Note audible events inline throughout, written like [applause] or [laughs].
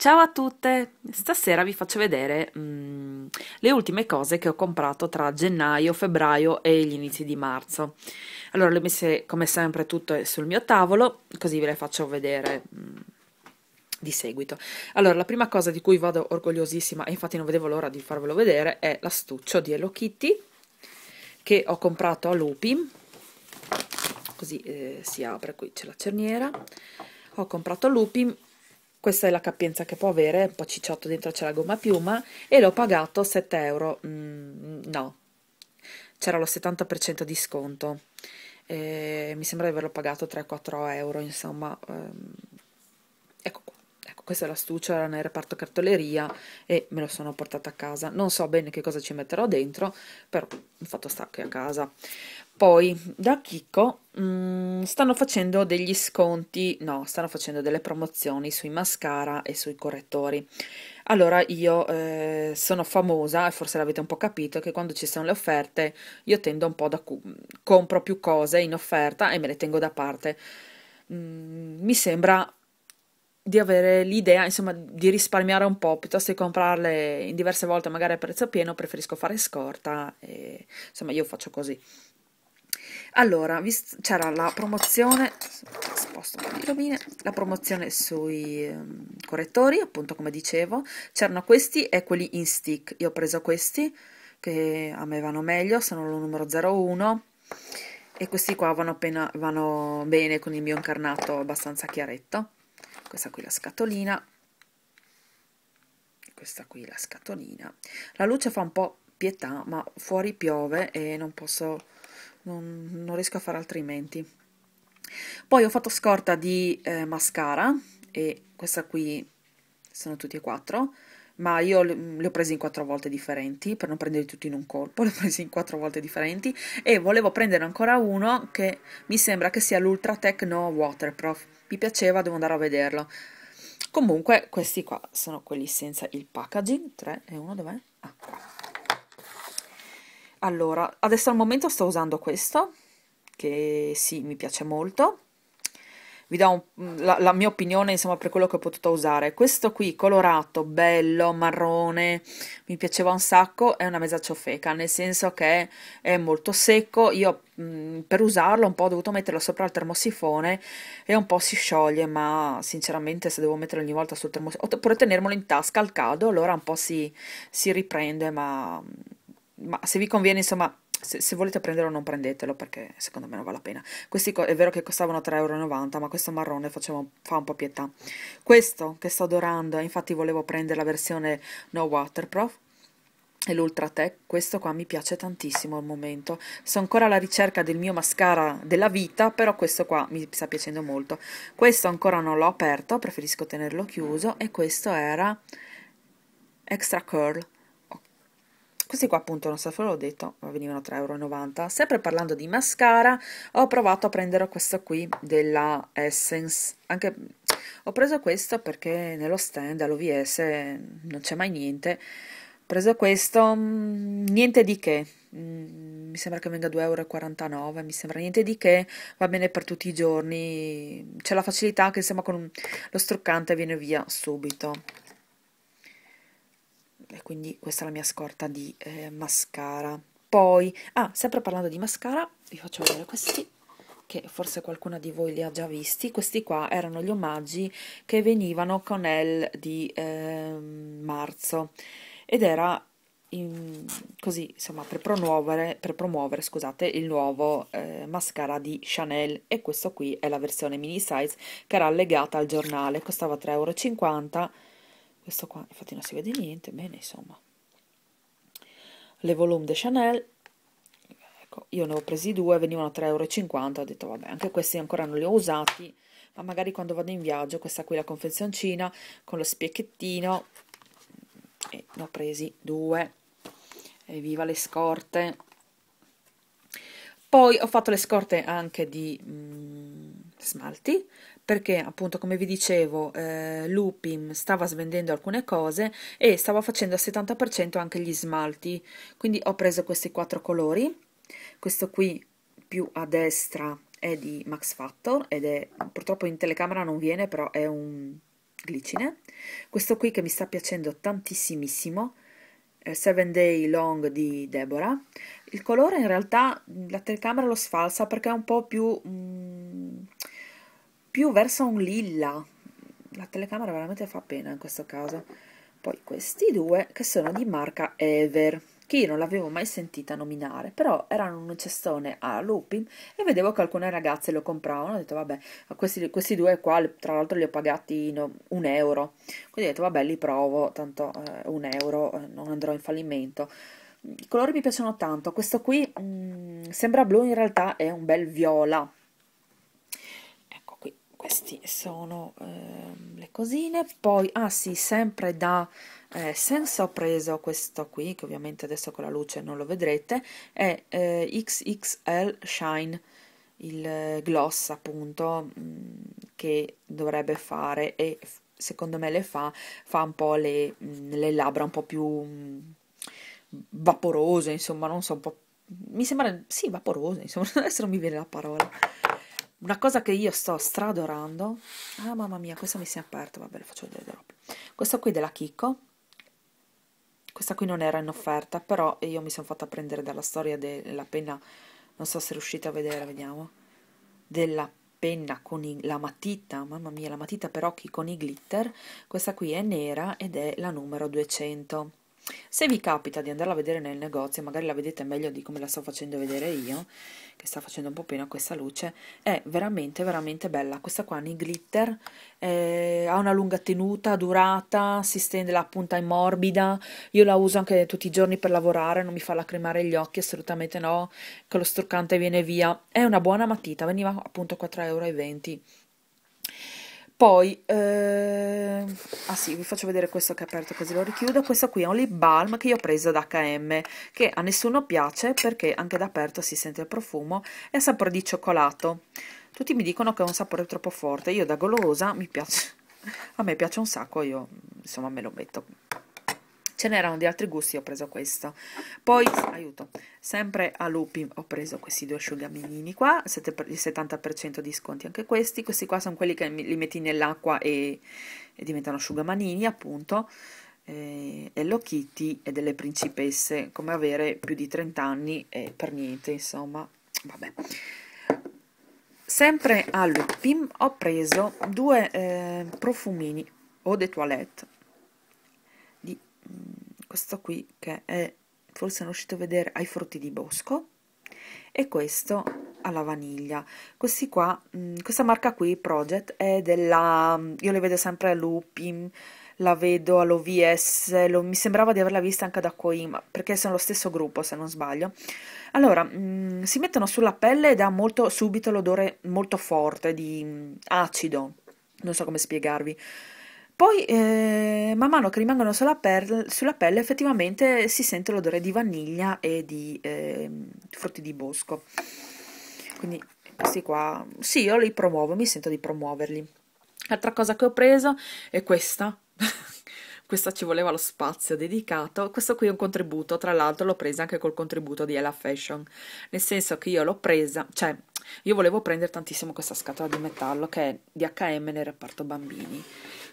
Ciao a tutte! Stasera vi faccio vedere mm, le ultime cose che ho comprato tra gennaio, febbraio e gli inizi di marzo. Allora, le ho messe come sempre tutte sul mio tavolo, così ve le faccio vedere mm, di seguito. Allora, la prima cosa di cui vado orgogliosissima, e infatti non vedevo l'ora di farvelo vedere, è l'astuccio di Hello Kitty che ho comprato a Lupi. Così eh, si apre, qui c'è la cerniera. Ho comprato a Lupi questa è la capienza che può avere, un po' cicciotto dentro c'è la gomma piuma e l'ho pagato 7 euro, mm, no, c'era lo 70% di sconto, e eh, mi sembra di averlo pagato 3-4 euro, insomma, ehm, ecco qua. Ecco, questa è l'astuccia, era nel reparto cartoleria e me lo sono portata a casa. Non so bene che cosa ci metterò dentro, però il fatto sta qui a casa. Poi da Chicco mm, stanno facendo degli sconti, no, stanno facendo delle promozioni sui mascara e sui correttori. Allora io eh, sono famosa, e forse l'avete un po' capito, che quando ci sono le offerte io tendo un po' da... compro più cose in offerta e me le tengo da parte. Mh, mm, mi sembra di avere l'idea, insomma, di risparmiare un po', piuttosto che comprarle in diverse volte magari a prezzo pieno, preferisco fare scorta e, insomma io faccio così. Allora, c'era la promozione, sposto un po' di la promozione sui ehm, correttori, appunto come dicevo, c'erano questi e quelli in stick. Io ho preso questi che a me vanno meglio, sono lo numero 01 e questi qua vanno, appena, vanno bene con il mio incarnato abbastanza chiaretto. Questa qui la scatolina, questa qui la scatolina. La luce fa un po' pietà, ma fuori piove e non posso non, non riesco a fare altrimenti. Poi ho fatto scorta di eh, mascara e questa qui sono tutti e quattro, ma io le ho prese in quattro volte differenti per non prenderli tutti in un colpo, [laughs] le ho prese in quattro volte differenti e volevo prendere ancora uno che mi sembra che sia l'Ultra Techno Waterproof. Mi piaceva, devo andare a vederlo. Comunque, questi qua sono quelli senza il packaging. 3 e 1 dov'è? Ah, qua. Allora, adesso al momento sto usando questo, che sì, mi piace molto. Vi do un, mm, la, la, mia opinione, insomma, per quello che ho potuto usare. Questo qui, colorato, bello, marrone, mi piaceva un sacco, è una mezza ciofeca, nel senso che è molto secco. Io mh, mm, per usarlo un po' ho dovuto metterlo sopra il termosifone e un po' si scioglie, ma sinceramente se devo metterlo ogni volta sul termosifone, oppure tenermelo in tasca al caldo, allora un po' si, si riprende, ma mm, ma se vi conviene, insomma, se, se, volete prenderlo non prendetelo perché secondo me non vale la pena. Questi è vero che costavano 3,90 euro, ma questo marrone faceva, fa un po' pietà. Questo che sto adorando, eh, infatti volevo prendere la versione no waterproof, e l'Ultra Tech, questo qua mi piace tantissimo al momento. Sono ancora alla ricerca del mio mascara della vita, però questo qua mi sta piacendo molto. Questo ancora non l'ho aperto, preferisco tenerlo chiuso e questo era Extra Curl questi qua appunto non so se l'ho detto, ma venivano 3,90 euro Sempre parlando di mascara, ho provato a prendere questo qui della Essence. Anche ho preso questo perché nello stand all'OVS non c'è mai niente. Ho preso questo, mm, niente di che. Mm, mi sembra che venga euro mi sembra niente di che, va bene per tutti i giorni. C'è la facilità che insomma con lo struccante viene via subito e quindi questa è la mia scorta di eh, mascara. Poi, ah, sempre parlando di mascara, vi faccio vedere questi che forse qualcuno di voi li ha già visti, questi qua erano gli omaggi che venivano con El di eh, marzo ed era in, così insomma per promuovere, per promuovere scusate, il nuovo eh, mascara di Chanel e questo qui è la versione mini size che era allegata al giornale, costava 3,50 euro questo qua infatti non si vede niente bene insomma le volume de Chanel ecco io ne ho presi due venivano 3,50 euro ho detto vabbè anche questi ancora non li ho usati ma magari quando vado in viaggio questa qui la confezioncina con lo spiechettino e ne ho presi due evviva le scorte poi ho fatto le scorte anche di mm, smalti perché appunto come vi dicevo eh, Lupin stava svendendo alcune cose e stava facendo al 70% anche gli smalti quindi ho preso questi quattro colori questo qui più a destra è di Max Factor ed è purtroppo in telecamera non viene però è un glicine questo qui che mi sta piacendo tantissimissimo 7 eh, Day Long di Deborah. Il colore in realtà la telecamera lo sfalsa perché è un po' più mh, mm, più verso un lilla. La telecamera veramente fa pena in questo caso. Poi questi due che sono di marca Ever, che io non l'avevo mai sentita nominare, però erano un cestone a Lupin e vedevo che alcune ragazze lo compravano. Ho detto vabbè, questi, questi due qua tra l'altro li ho pagati no, un euro. Quindi ho detto vabbè, li provo, tanto eh, un euro eh, non andrò in fallimento i colori mi piacciono tanto questo qui mh, mm, sembra blu in realtà è un bel viola questi sono eh, le cosine poi ah sì sempre da eh, senza ho preso questo qui che ovviamente adesso con la luce non lo vedrete è eh, XXL Shine il eh, gloss appunto mh, mm, che dovrebbe fare e secondo me le fa fa un po' le, mh, mm, le labbra un po' più mh, mm, vaporose insomma non so un po' mi sembra sì vaporose insomma [laughs] adesso non mi viene la parola una cosa che io sto stradorando. Ah, mamma mia, questa mi si è aperta. Vabbè, lo faccio vedere dopo. Questa qui della Kiko. Questa qui non era in offerta, però io mi sono fatta prendere dalla storia della penna. Non so se riuscite a vedere, vediamo. Della penna con i, la matita, mamma mia, la matita per occhi con i glitter. Questa qui è nera ed è la numero 200. Se vi capita di andarla a vedere nel negozio, magari la vedete meglio di come la sto facendo vedere io, che sta facendo un po' pena questa luce, è veramente veramente bella. Questa qua nei glitter, eh, ha una lunga tenuta, durata, si stende la punta è morbida, io la uso anche tutti i giorni per lavorare, non mi fa lacrimare gli occhi, assolutamente no, che lo struccante viene via. È una buona matita, veniva appunto 4,20 euro poi, eh, ah sì, vi faccio vedere questo che è aperto così lo richiudo. Questo qui è un lip balm che io ho preso da H&M, che a nessuno piace perché anche da aperto si sente il profumo e sapore di cioccolato. Tutti mi dicono che è un sapore troppo forte, io da golosa mi piace, [laughs] a me piace un sacco, io insomma me lo metto ce n'erano di altri gusti, ho preso questo. Poi, aiuto, sempre a Lupi ho preso questi due asciugaminini qua, il 70% di sconti anche questi. Questi qua sono quelli che li metti nell'acqua e, e diventano asciugamanini, appunto. Eh, e Hello Kitty e delle principesse, come avere più di 30 anni e per niente, insomma, vabbè. Sempre a Lupin ho preso due eh, profumini o de toilette questo qui che è forse non riuscito a vedere ai frutti di bosco e questo alla vaniglia questi qua mh, mm, questa marca qui project è della mm, io le vedo sempre a Lupin la vedo all'OVS, lo, mi sembrava di averla vista anche da Coima, perché sono lo stesso gruppo se non sbaglio. Allora, mh, mm, si mettono sulla pelle ed ha molto subito l'odore molto forte di mh, acido, non so come spiegarvi. Poi, eh, man mano che rimangono sulla, per- sulla, pelle, effettivamente si sente l'odore di vaniglia e di eh, frutti di bosco. Quindi questi qua, sì, io li promuovo, mi sento di promuoverli. Altra cosa che ho preso è questa. [laughs] questa ci voleva lo spazio dedicato. Questo qui è un contributo, tra l'altro l'ho presa anche col contributo di Ella Fashion. Nel senso che io l'ho presa, cioè io volevo prendere tantissimo questa scatola di metallo che è di H&M nel reparto bambini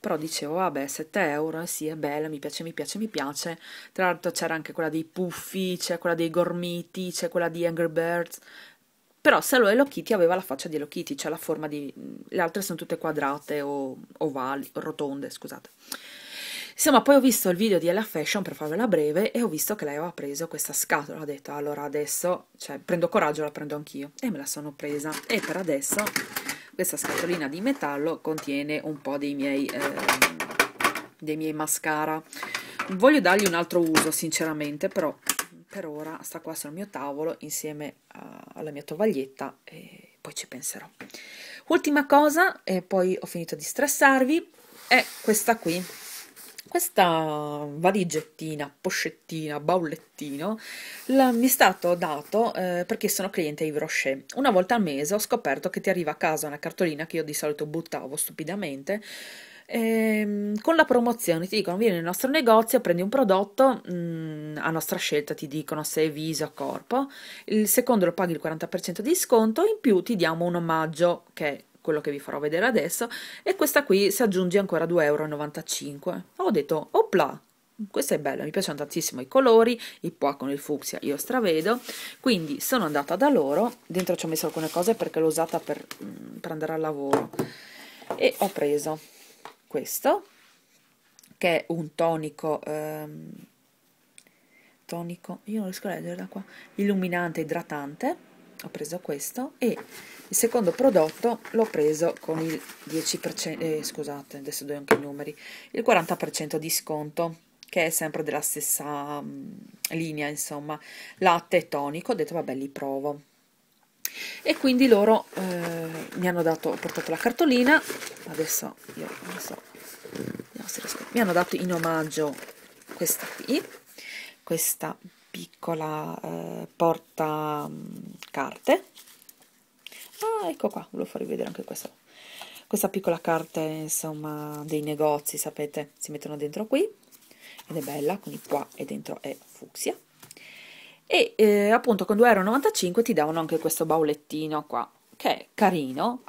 però dicevo, vabbè, 7 euro, eh, sì, è bella, mi piace, mi piace, mi piace. Tra l'altro c'era anche quella dei Puffy, c'è quella dei Gormiti, c'è quella di Angry Birds. Però se lo Hello Kitty aveva la faccia di Hello Kitty, cioè la forma di... le altre sono tutte quadrate o ovali, rotonde, scusate. Insomma, poi ho visto il video di Ella Fashion per farvela breve e ho visto che lei aveva preso questa scatola. Ho detto, allora adesso, cioè, prendo coraggio, la prendo anch'io. E me la sono presa. E per adesso questa scatolina di metallo contiene un po' dei miei, eh, dei miei mascara. Voglio dargli un altro uso, sinceramente, però per ora sta qua sul mio tavolo insieme a, alla mia tovaglietta e poi ci penserò. Ultima cosa, e poi ho finito di stressarvi, è questa qui questa valigettina, poscettina, baulettino la, mi è stato dato eh, perché sono cliente di Rocher. Una volta al mese ho scoperto che ti arriva a casa una cartolina che io di solito buttavo stupidamente. E, ehm, con la promozione ti dicono vieni nel nostro negozio, prendi un prodotto mh, mm, a nostra scelta, ti dicono se è viso, o corpo, il secondo lo paghi il 40% di sconto, in più ti diamo un omaggio che quello che vi farò vedere adesso e questa qui si aggiunge ancora 2,95 euro ho detto opla questa è bella, mi piacciono tantissimo i colori, il po' con il fucsia io stravedo, quindi sono andata da loro, dentro ci ho messo alcune cose perché l'ho usata per, mm, per andare al lavoro e ho preso questo che è un tonico ehm, tonico, io non riesco a leggere da qua, illuminante idratante ho preso questo e il secondo prodotto l'ho preso con il 10%, eh, scusate, adesso do anche i numeri, il 40% di sconto, che è sempre della stessa mh, mm, linea, insomma, latte e tonico, ho detto vabbè li provo. E quindi loro eh, mi hanno dato, ho portato la cartolina, adesso io non so, mi hanno dato in omaggio questa qui, questa piccola eh, porta mh, mm, carte ah ecco qua volevo farvi vedere anche questa questa piccola carta insomma dei negozi sapete si mettono dentro qui ed è bella quindi qua e dentro è fucsia e eh, appunto con 2,95€ ti davano anche questo baulettino qua che è carino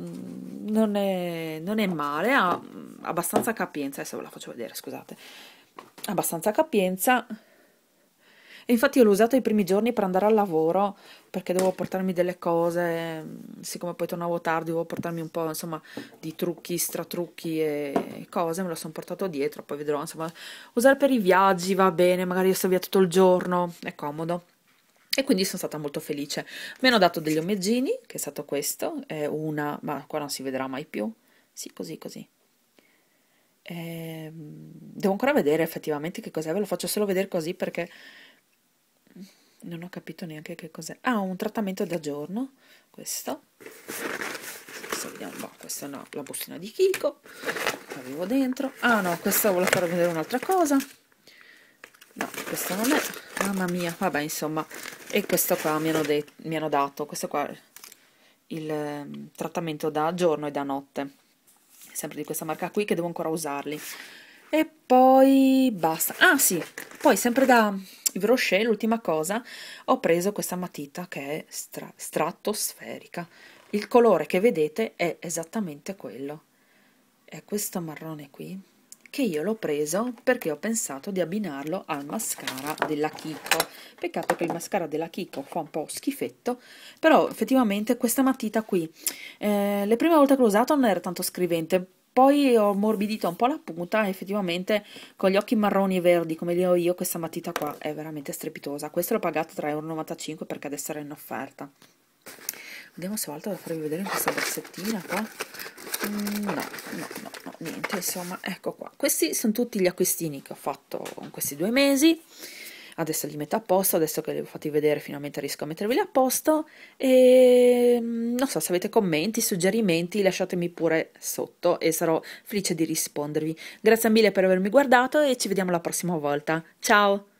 mm, non, è, non è, male ha mm, abbastanza capienza adesso ve la faccio vedere scusate abbastanza capienza e infatti io l'ho usato i primi giorni per andare al lavoro, perché dovevo portarmi delle cose, mm, siccome poi tornavo tardi, dovevo portarmi un po', insomma, di trucchi, stratrucchi e cose, me lo sono portato dietro, poi vedrò, insomma, usare per i viaggi va bene, magari io sto via tutto il giorno, è comodo e quindi sono stata molto felice. Mi hanno dato degli omeggini, che è stato questo, è una, ma qua non si vedrà mai più. Sì, così, così. E... Ehm, devo ancora vedere effettivamente che cos'è, ve lo faccio solo vedere così perché non ho capito neanche che cos'è. Ah, un trattamento da giorno, questo. Adesso vediamo un boh, questa è una, la bustina di Kiko, l'avevo dentro. Ah no, questa volevo far vedere un'altra cosa. No, questa non è. Mamma mia, vabbè, insomma. E questo qua mi hanno, mi hanno dato, questo qua, il eh, trattamento da giorno e da notte. Sempre di questa marca qui che devo ancora usarli. E poi basta. Ah sì, poi sempre da Brochet, l'ultima cosa, ho preso questa matita che è stra stratosferica. Il colore che vedete è esattamente quello. È questo marrone qui che io l'ho preso perché ho pensato di abbinarlo al mascara della Kiko. Peccato che il mascara della Kiko fa un po' schifetto, però effettivamente questa matita qui, eh, le prime volte che l'ho usata non era tanto scrivente, poi ho ammorbidito un po' la punta, effettivamente con gli occhi marroni e verdi come li ho io, questa matita qua è veramente strepitosa. Questo l'ho pagato 3,95 euro perché adesso era in offerta. Vediamo se ho altro da farvi vedere in questa borsettina qua. Mm, no, no, no, no, niente, insomma, ecco qua. Questi sono tutti gli acquistini che ho fatto in questi due mesi adesso li metto a posto, adesso che li ho fatti vedere finalmente riesco a metterveli a posto e mm, non so se avete commenti, suggerimenti lasciatemi pure sotto e sarò felice di rispondervi. Grazie mille per avermi guardato e ci vediamo la prossima volta. Ciao!